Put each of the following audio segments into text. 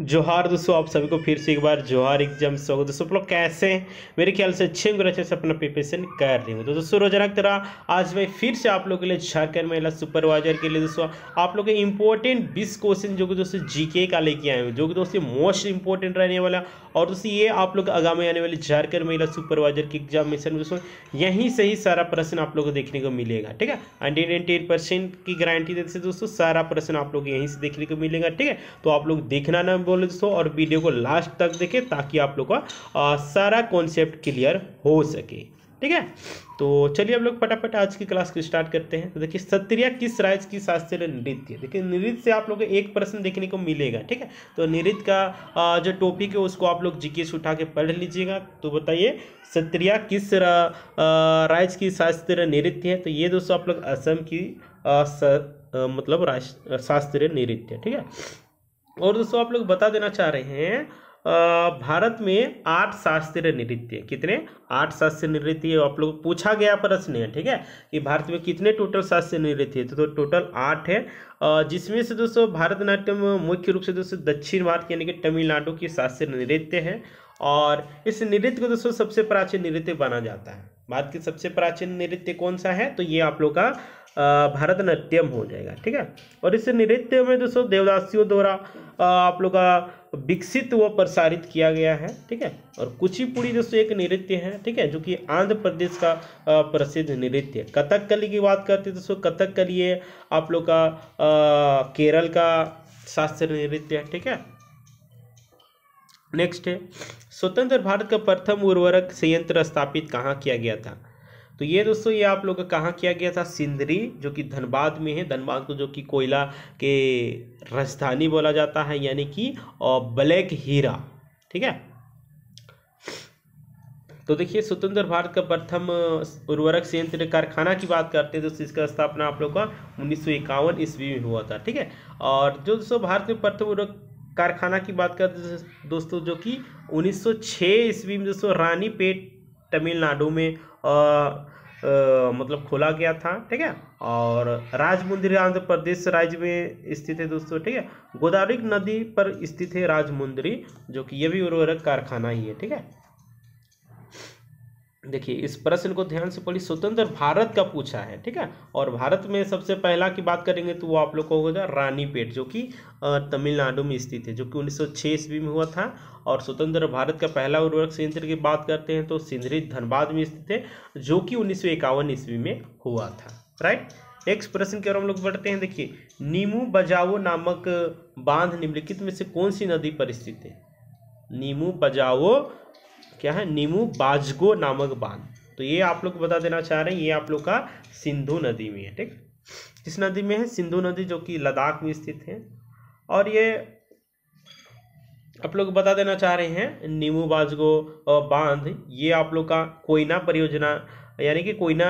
जोहार दोस्तों आप सभी को फिर से एक बार जोहार एग्जाम स्वागत दोस्तों आप लोग कैसे हैं मेरे ख्याल से अच्छे और अच्छे से अपना प्रिपरेशन कर रही हूँ तो दोस्तों रोजाना की तरह आज मैं फिर से आप लोग के लिए झारखंड महिला सुपरवाइजर के लिए दोस्तों आप लोग के इंपॉर्टेंट बीस क्वेश्चन जो कि दोस्तों जीके का लेके आए हैं जो कि दोस्तों मोस्ट इंपॉर्टेंट रहने वाला और दोस्तों ये आप लोग आगामी आने वाले झारखंड महिला सुपरवाइजर के एग्जामिनेशन दोस्तों यहीं से ही सारा प्रश्न आप लोग को देखने को मिलेगा ठीक है हंड्रेड एंड टेन परसेंट की गारंटी देते दोस्तों सारा प्रश्न आप लोग यहीं से देखने को मिलेगा ठीक है तो आप लोग देखना ना बोले दोस्तों और वीडियो को लास्ट तक देखें ताकि आप लोग का सारा कॉन्सेप्ट क्लियर हो सके ठीक है तो चलिए हम लोग फटाफट आज की क्लास को स्टार्ट करते हैं तो देखिए सत्रिया किस राज्य की शास्त्रीय नृत्य है देखिए नृत्य से आप लोग को एक प्रश्न देखने को मिलेगा ठीक है तो नृत्य का जो टॉपिक है उसको आप लोग जीके से उठा के पढ़ लीजिएगा तो बताइए सत्रिया किस राज्य की शास्त्रीय नृत्य है तो ये दोस्तों आप लोग असम की आ, स, आ, मतलब शास्त्रीय नृत्य ठीक है और दोस्तों आप लोग बता देना चाह रहे हैं भारत में आठ शास्त्रीय नृत्य कितने आठ शास्त्रीय नृत्य आप लोग पूछा गया प्रश्न है ठीक है कि भारत में कितने टोटल शास्त्रीय नृत्य है तो टोटल तो आठ है जिसमें से दोस्तों भारतनाट्यम मुख्य रूप से दोस्तों दक्षिण भारत यानी कि तमिलनाडु की शास्त्रीय नृत्य है और इस नृत्य को दोस्तों सबसे प्राचीन नृत्य माना जाता है भारत के सबसे प्राचीन नृत्य कौन सा है तो ये आप लोग का भरतनाट्यम हो जाएगा ठीक है और इस नृत्य में दोस्तों देवदासियों द्वारा आप लोग का विकसित व प्रसारित किया गया है ठीक है और कुचिपुड़ी दोस्तों एक नृत्य है ठीक है जो कि आंध्र प्रदेश का प्रसिद्ध नृत्य कथक कली की बात करते हैं दोस्तों कथक कली आप लोग का केरल का शास्त्रीय नृत्य है ठीक है नेक्स्ट है स्वतंत्र भारत का प्रथम उर्वरक संयंत्र स्थापित कहाँ किया गया था तो ये दोस्तों ये आप लोग का कहाँ किया गया था सिंदरी जो कि धनबाद में है धनबाद को जो कि कोयला के राजधानी बोला जाता है यानी कि ब्लैक हीरा ठीक है तो देखिए स्वतंत्र भारत का प्रथम उर्वरक संयंत्र कारखाना की बात करते हैं दोस्तों इसका स्थापना आप लोग का उन्नीस सौ ईस्वी में हुआ था ठीक है और जो दोस्तों भारत में प्रथम उर्वरक कारखाना की बात करते दोस्तों जो कि 1906 ईस्वी में दोस्तों रानीपेट तमिलनाडु में आ, आ, मतलब खोला गया था ठीक है और राजमुंदिर आंध्र प्रदेश राज्य में स्थित है दोस्तों ठीक है गोदावरी नदी पर स्थित है राजमुंदरी जो कि यह भी उर्वरक कारखाना ही है ठीक है देखिए इस प्रश्न को ध्यान से पढ़िए स्वतंत्र भारत का पूछा है ठीक है और भारत में सबसे पहला की बात करेंगे तो वो आप लोग को होगा रानीपेट जो कि तमिलनाडु में स्थित है जो कि 1906 ईस्वी में हुआ था और स्वतंत्र भारत का पहला उर्वरक संयंत्र की बात करते हैं तो सिंधरी धनबाद में स्थित है जो कि उन्नीस ईस्वी में हुआ था राइट नेक्स्ट प्रश्न की ओर हम लोग बढ़ते हैं देखिए नीमू बजाओ नामक बांध निम्नलिखित में से कौन सी नदी पर स्थित है नीमू बजाओ क्या है नीमू बाजगो नामक बांध तो ये आप लोग बता देना चाह रहे हैं ये आप लोग का सिंधु नदी में है ठीक किस नदी में है सिंधु नदी जो कि लद्दाख में स्थित है और ये आप लोग बता देना चाह रहे हैं नीमू बाजगो बांध ये आप लोग का कोयना परियोजना यानी कि कोयना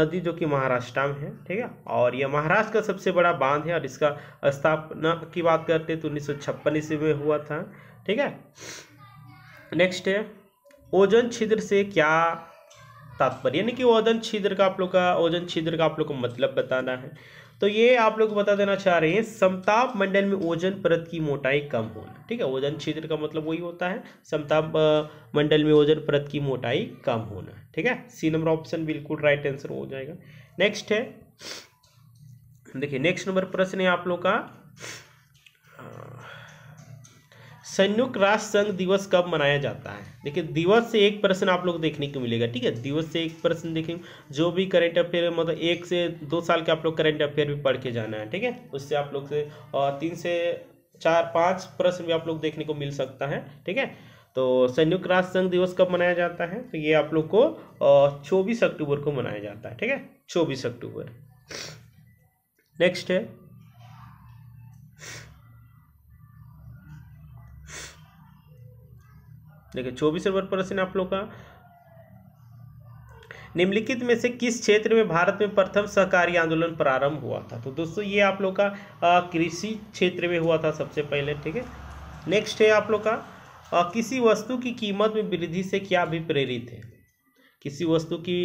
नदी जो कि महाराष्ट्र में है ठीक है और यह महाराष्ट्र का सबसे बड़ा बांध है और इसका स्थापना की बात करते हैं तो उन्नीस सौ ईस्वी में हुआ था ठीक है नेक्स्ट है ओजन छिद्र से क्या तात्पर्य यानी कि ओजन छिद्र का आप लोग का ओजन छिद्र का आप लोग को मतलब बताना है तो ये आप लोग बता देना चाह रहे हैं समताप मंडल में ओजन परत की मोटाई कम होना ठीक है ओजन छिद्र का मतलब वही होता है समताप मंडल में ओजन परत की मोटाई कम होना ठीक है सी नंबर ऑप्शन बिल्कुल राइट आंसर हो जाएगा नेक्स्ट है देखिए नेक्स्ट नंबर प्रश्न है आप लोग का संयुक्त राष्ट्र संघ दिवस कब मनाया जाता है देखिए दिवस से एक प्रश्न आप लोग देखने को मिलेगा ठीक है दिवस से एक प्रश्न देखें जो भी करंट अफेयर मतलब एक से दो साल के आप लोग करंट अफेयर भी पढ़ के जाना है ठीक है उससे आप लोग से तीन से चार पाँच प्रश्न भी आप लोग देखने को मिल सकता है ठीक है तो संयुक्त राष्ट्र संघ दिवस कब मनाया जाता है तो ये आप लोग को चौबीस अक्टूबर को मनाया जाता है ठीक है चौबीस अक्टूबर नेक्स्ट है देखिए चौबीस नंबर प्रश्न आप लोग का निम्नलिखित में से किस क्षेत्र में भारत में प्रथम सहकारी आंदोलन प्रारंभ हुआ था तो दोस्तों ये आप लोग का कृषि क्षेत्र में हुआ था सबसे पहले ठीक है नेक्स्ट है आप लोग का किसी वस्तु की कीमत में वृद्धि से क्या प्रेरित है किसी वस्तु की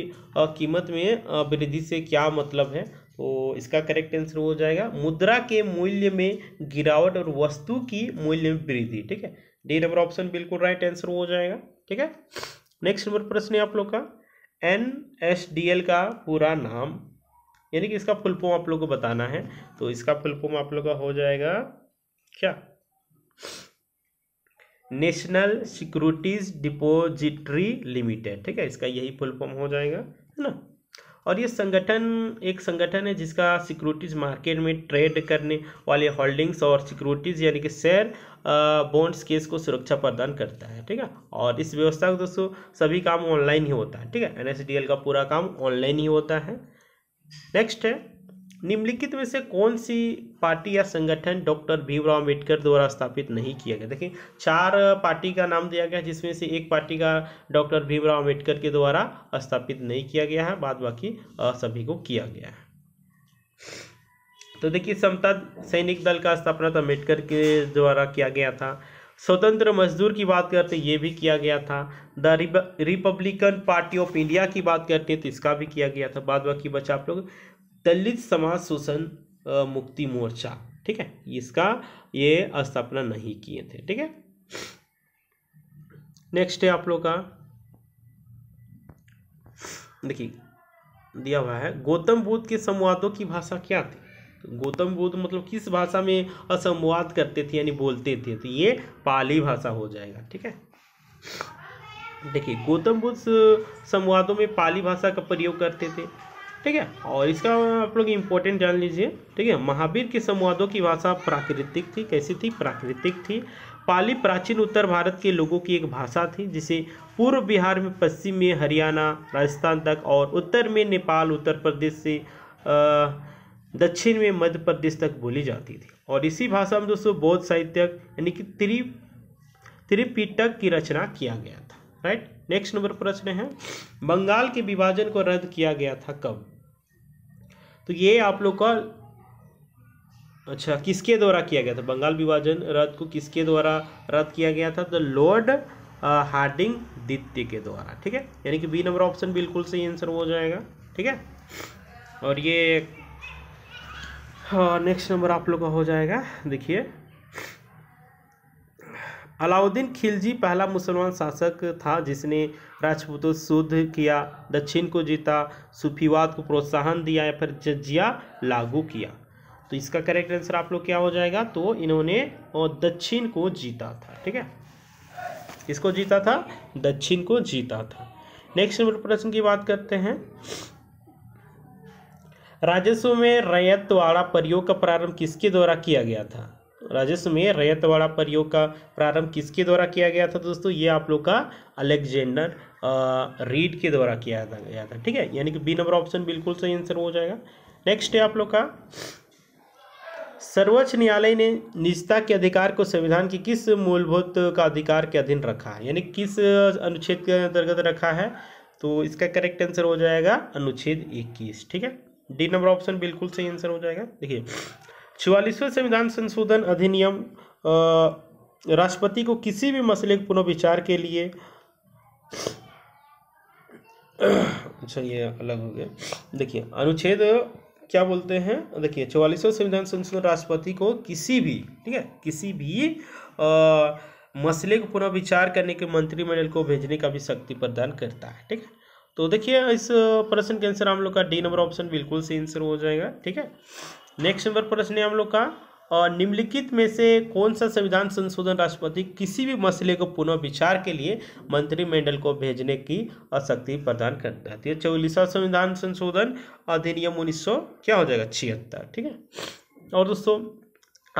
कीमत में वृद्धि से क्या मतलब है तो इसका करेक्ट आंसर हो जाएगा मुद्रा के मूल्य में गिरावट और वस्तु की मूल्य में वृद्धि ठीक है डी नंबर ऑप्शन बिल्कुल राइट आंसर हो जाएगा ठीक है नेक्स्ट नंबर प्रश्न है आप लोग का एन एस डी एल का पूरा नाम यानी कि इसका फुल फॉर्म आप लोग को बताना है तो इसका फुल फॉर्म आप लोग का हो जाएगा क्या नेशनल सिक्योरिटीज डिपोजिटरी लिमिटेड ठीक है इसका यही फुल फॉर्म हो जाएगा है ना और ये संगठन एक संगठन है जिसका सिक्योरिटीज़ मार्केट में ट्रेड करने वाले होल्डिंग्स और सिक्योरिटीज़ यानी कि शेयर बॉन्ड्स केस को सुरक्षा प्रदान करता है ठीक है और इस व्यवस्था का दोस्तों सभी काम ऑनलाइन ही होता है ठीक है एन का पूरा काम ऑनलाइन ही होता है नेक्स्ट है निम्नलिखित में से कौन सी पार्टी या संगठन डॉक्टर भीमराव अम्बेडकर द्वारा स्थापित नहीं किया गया देखिए चार पार्टी का नाम दिया गया जिसमें से एक पार्टी का डॉक्टर भीमराव अम्बेडकर के द्वारा स्थापित नहीं किया गया है बाद बाकी सभी को किया गया है तो देखिए समता सैनिक दल का स्थापना तो अम्बेडकर के द्वारा किया गया था स्वतंत्र मजदूर की बात करते ये भी किया गया था the Republican Party of India की बात करते तो इसका भी किया गया था बाद बाकी बचा आप लोग दलित समाज शोषण मुक्ति मोर्चा ठीक है इसका ये स्थापना नहीं किए थे ठीक है नेक्स्ट है आप लोग का देखिए दिया हुआ है गौतम बुद्ध के संवादों की भाषा क्या थी तो गौतम बुद्ध मतलब किस भाषा में असंवाद करते थे यानी बोलते थे तो ये पाली भाषा हो जाएगा ठीक है देखिए गौतम बुद्ध संवादों में पाली भाषा का प्रयोग करते थे ठीक है और इसका आप लोग इम्पोर्टेंट जान लीजिए ठीक है महावीर के संवादों की भाषा प्राकृतिक थी कैसी थी प्राकृतिक थी पाली प्राचीन उत्तर भारत के लोगों की एक भाषा थी जिसे पूर्व बिहार में पश्चिम में हरियाणा राजस्थान तक और उत्तर में नेपाल उत्तर प्रदेश से दक्षिण में मध्य प्रदेश तक बोली जाती थी और इसी भाषा में दोस्तों बौद्ध साहित्यक यानी कि त्रि त्रिपिटक की रचना किया गया था राइट नेक्स्ट नंबर प्रश्न है बंगाल के विभाजन को रद्द किया गया था कब तो ये आप लोग का अच्छा किसके द्वारा किया गया था बंगाल विभाजन रद्द को किसके द्वारा रद्द किया गया था द लॉर्ड हार्डिंग दित्य के द्वारा ठीक है यानी कि बी नंबर ऑप्शन बिल्कुल सही आंसर हो जाएगा ठीक है और ये नेक्स्ट हाँ, नंबर आप लोग का हो जाएगा देखिए अलाउद्दीन खिलजी पहला मुसलमान शासक था जिसने राजपूतों शुद्ध किया दक्षिण को जीता सूफीवाद को प्रोत्साहन दिया या फिर जजिया लागू किया तो इसका करेक्ट आंसर आप लोग क्या हो जाएगा तो इन्होंने दक्षिण को जीता था ठीक है इसको जीता था दक्षिण को जीता था नेक्स्ट नंबर प्रश्न की बात करते हैं राजस्व में रैयतवाड़ा प्रयोग का प्रारंभ किसके द्वारा किया गया था राजस्व में रैयतवाड़ा प्रयोग का प्रारंभ किसके द्वारा किया गया था दोस्तों ये आप लोग का अलेक्जेंडर रीड के द्वारा किया था गया था ठीक है यानी कि बी नंबर ऑप्शन बिल्कुल सही आंसर हो जाएगा नेक्स्ट है आप लोग का सर्वोच्च न्यायालय ने निजता के अधिकार को संविधान के किस मूलभूत का अधिकार के अधीन रखा है यानी किस अनुच्छेद के अंतर्गत रखा है तो इसका करेक्ट आंसर हो जाएगा अनुच्छेद इक्कीस ठीक है डी नंबर ऑप्शन बिल्कुल सही आंसर हो जाएगा देखिए छियालीसवें संविधान संशोधन अधिनियम राष्ट्रपति को किसी भी मसले के पुनर्विचार के लिए अच्छा ये अलग हो गया देखिए अनुच्छेद क्या बोलते हैं देखिए चौवालीसवें संविधान संशोधन राष्ट्रपति को किसी भी ठीक है किसी भी आ, मसले को पुनर्विचार करने के मंत्रिमंडल को भेजने का भी शक्ति प्रदान करता है ठीक है तो देखिए इस प्रश्न के आंसर हम लोग का डी नंबर ऑप्शन बिल्कुल सही आंसर हो जाएगा ठीक है नेक्स्ट नंबर प्रश्न है हम लोग का और निम्नलिखित में से कौन सा संविधान संशोधन राष्ट्रपति किसी भी मसले को पुनः विचार के लिए मंत्रिमंडल को भेजने की शक्ति प्रदान करता है तो चौलीसवा संविधान संशोधन अधिनियम उन्नीस क्या हो जाएगा छिहत्तर ठीक है और दोस्तों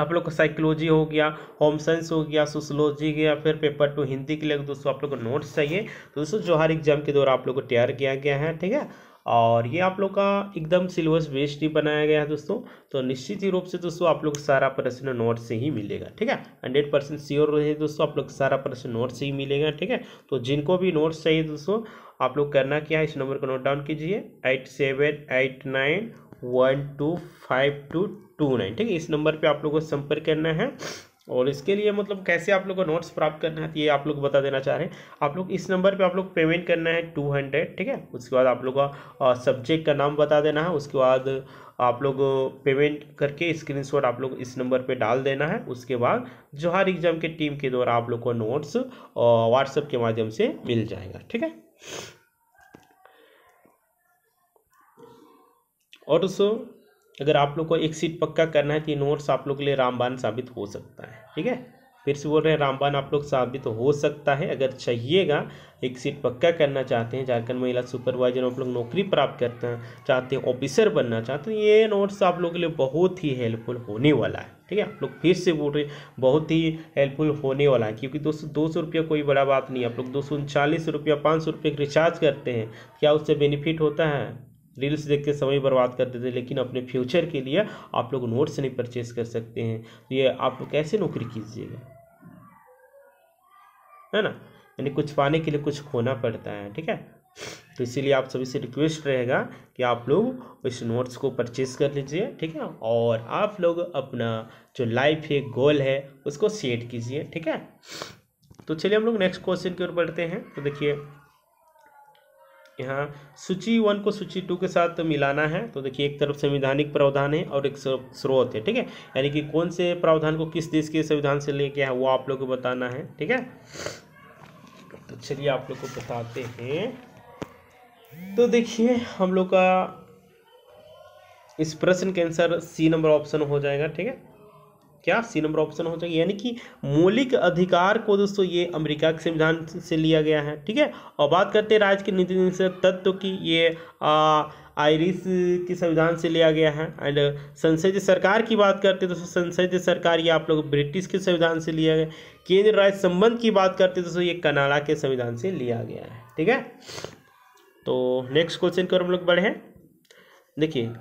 आप लोग का साइकोलॉजी हो गया होम साइंस हो गया सोशोलॉजी गया फिर पेपर टू हिंदी के लिए दोस्तों आप लोग को नोट्स चाहिए तो दोस्तों जो हर एग्जाम के दौरान आप लोग को तैयार किया गया है ठीक है और ये आप लोग का एकदम सिलेबस बेस्ड ही बनाया गया है दोस्तों तो निश्चित ही रूप से दोस्तों आप लोग सारा प्रश्न नोट से ही मिलेगा ठीक है हंड्रेड परसेंट श्योर रहे दोस्तों आप लोग सारा प्रश्न नोट से ही मिलेगा ठीक है तो जिनको भी नोट्स चाहिए दोस्तों आप लोग करना क्या है इस नंबर को नोट डाउन कीजिए eight seven eight nine one two five two two nine ठीक है इस नंबर पर आप लोग को संपर्क करना है और इसके लिए मतलब कैसे आप लोग को नोट्स प्राप्त करना है तो ये आप लोग बता देना चाह रहे हैं आप लोग इस नंबर पे आप लोग पेमेंट करना है टू हंड्रेड ठीक है उसके बाद आप लोग का सब्जेक्ट का नाम बता देना है उसके बाद आप लोग पेमेंट करके स्क्रीनशॉट आप लोग इस नंबर पे डाल देना है उसके बाद जोहार एग्ज़ाम के टीम के द्वारा आप लोग को नोट्स व्हाट्सएप के माध्यम से मिल जाएगा ठीक है और दोस्तों अगर आप लोग को एक सीट पक्का करना है तो ये नोट्स आप लोग के लिए रामबान साबित हो सकता है ठीक है फिर से बोल रहे हैं रामबान आप लोग साबित हो सकता है अगर चाहिएगा एक सीट पक्का करना चाहते हैं झारखंड महिला सुपरवाइजर आप लोग नौकरी प्राप्त करते हैं चाहते हैं ऑफिसर बनना चाहते हैं ये नोट्स आप लोग के लिए बहुत ही हेल्पफुल होने वाला है ठीक है आप लोग फिर से बोल रहे बहुत ही हेल्पफुल होने वाला है क्योंकि दोस्तों दो सौ रुपया कोई बड़ा बात नहीं आप लोग दो सौ उनचालीस रुपया पाँच सौ रुपये रिचार्ज करते हैं क्या उससे बेनिफिट होता है रील्स देख के समय बर्बाद कर देते लेकिन अपने फ्यूचर के लिए आप लोग नोट्स नहीं परचेज कर सकते हैं तो ये आप कैसे नौकरी कीजिएगा है ना यानी कुछ पाने के लिए कुछ खोना पड़ता है ठीक है तो इसीलिए आप सभी से रिक्वेस्ट रहेगा कि आप लोग इस नोट्स को परचेज कर लीजिए ठीक है और आप लोग अपना जो लाइफ है गोल है उसको सेट कीजिए ठीक है तो चलिए हम लोग नेक्स्ट क्वेश्चन की ओर बढ़ते हैं तो देखिए यहाँ सूची वन को सूची टू के साथ मिलाना है तो देखिए एक तरफ संविधानिक प्रावधान है और एक स्रोत है ठीक है यानी कि कौन से प्रावधान को किस देश के संविधान से लेके है वो आप लोग को बताना है ठीक है तो चलिए आप लोग को बताते हैं तो देखिए हम लोग का इस प्रश्न के आंसर सी नंबर ऑप्शन हो जाएगा ठीक है क्या सी नंबर ऑप्शन हो जाएगा यानी कि मौलिक अधिकार को दोस्तों ये अमेरिका के संविधान से लिया गया है ठीक है और बात करते हैं राज्य के नीति तत्व की ये आ, आयरिस के संविधान से लिया गया है एंड संसदीय सरकार की बात करते हैं दोस्तों संसदीय सरकार ये आप लोग ब्रिटिश के संविधान से लिया गया केंद्र राज्य संबंध की बात करते हैं दोस्तों ये कनाडा के संविधान से लिया गया है ठीक है तो नेक्स्ट क्वेश्चन की हम लोग बढ़े देखिए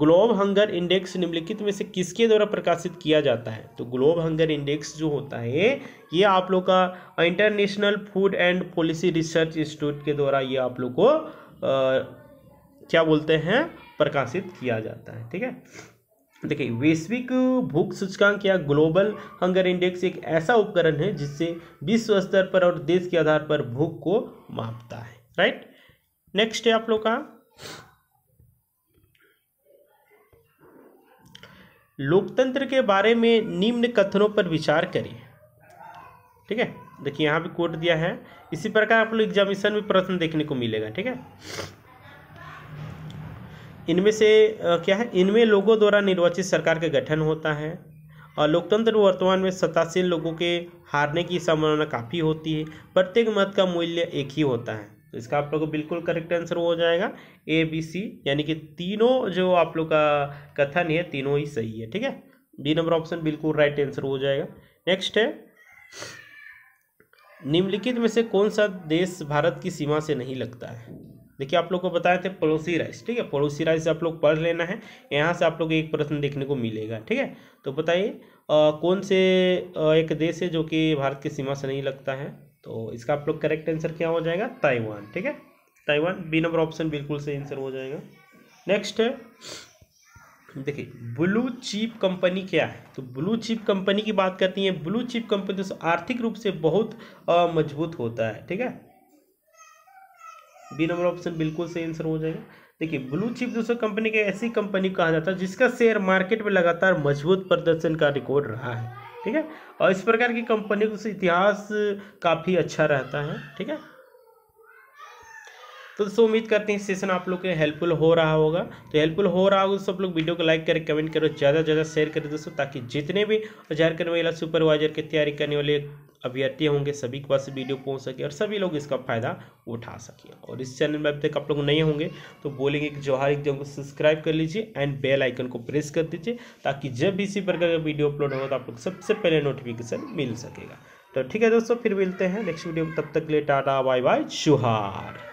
ग्लोब हंगर इंडेक्स निम्नलिखित में से किसके द्वारा प्रकाशित किया जाता है तो ग्लोब हंगर इंडेक्स जो होता है ये आप लोग का International Food and Policy Research Institute के द्वारा ये आप लोग को आ, क्या बोलते हैं प्रकाशित किया जाता है ठीक है देखिए वैश्विक भूख सूचकांक या ग्लोबल हंगर इंडेक्स एक ऐसा उपकरण है जिससे विश्व स्तर पर और देश के आधार पर भूख को मापता है राइट नेक्स्ट है आप लोग का लोकतंत्र के बारे में निम्न कथनों पर विचार करें ठीक है देखिए यहाँ भी कोट दिया है इसी प्रकार आप लोग एग्जामिशन में प्रश्न देखने को मिलेगा ठीक है इनमें से क्या है इनमें लोगों द्वारा निर्वाचित सरकार का गठन होता है और लोकतंत्र वर्तमान में सत्तासीन लोगों के हारने की संभावना काफ़ी होती है प्रत्येक मत का मूल्य एक ही होता है तो इसका आप लोग को बिल्कुल करेक्ट आंसर हो जाएगा ए बी सी यानी कि तीनों जो आप लोग का कथन है तीनों ही सही है ठीक है बी नंबर ऑप्शन बिल्कुल राइट आंसर हो जाएगा नेक्स्ट है निम्नलिखित में से कौन सा देश भारत की सीमा से नहीं लगता है देखिए आप लोग को बताए थे पड़ोसी राइस ठीक है पड़ोसी राइस आप लोग पढ़ लेना है यहाँ से आप लोग एक प्रश्न देखने को मिलेगा ठीक है तो बताइए कौन से आ, एक देश है जो कि भारत की सीमा से नहीं लगता है तो इसका आप लोग करेक्ट आंसर क्या हो जाएगा ताइवान ठीक है ताइवान बी नंबर ऑप्शन बिल्कुल सही आंसर हो जाएगा नेक्स्ट है देखिए ब्लू चिप कंपनी क्या है तो ब्लू चिप कंपनी की बात करती है ब्लू चिप कंपनी तो आर्थिक रूप से बहुत मजबूत होता है ठीक है बी नंबर ऑप्शन बिल्कुल सही आंसर हो जाएगा देखिए ब्लू चिप दूसरे कंपनी के ऐसी कंपनी कहा जाता है जिसका शेयर मार्केट में लगातार मजबूत प्रदर्शन का रिकॉर्ड रहा है ठीक है और इस प्रकार की कंपनी का इतिहास काफ़ी अच्छा रहता है ठीक है तो दोस्तों उम्मीद करते हैं सेशन आप लोग के हेल्पफुल हो रहा होगा तो हेल्पफुल हो रहा होगा दोस्तों आप लोग वीडियो को लाइक करें कमेंट करो ज़्यादा से ज़्यादा शेयर करें दोस्तों ताकि जितने भी झारखंड वाला सुपरवाइजर की तैयारी करने वाले अभ्यर्थी होंगे सभी के पास वीडियो पहुंच सके और सभी लोग इसका फ़ायदा उठा सके और इस चैनल में अभी तक आप लोग नहीं होंगे तो बोलेंगे कि जौहर एग्जाम को सब्सक्राइब कर लीजिए एंड बेल आइकन को प्रेस कर दीजिए ताकि जब भी इसी प्रकार का वीडियो अपलोड होगा तो आप लोग सबसे पहले नोटिफिकेशन मिल सकेगा तो ठीक है दोस्तों फिर मिलते हैं नेक्स्ट वीडियो में तब तक ले टाटा बाय बाय शुहार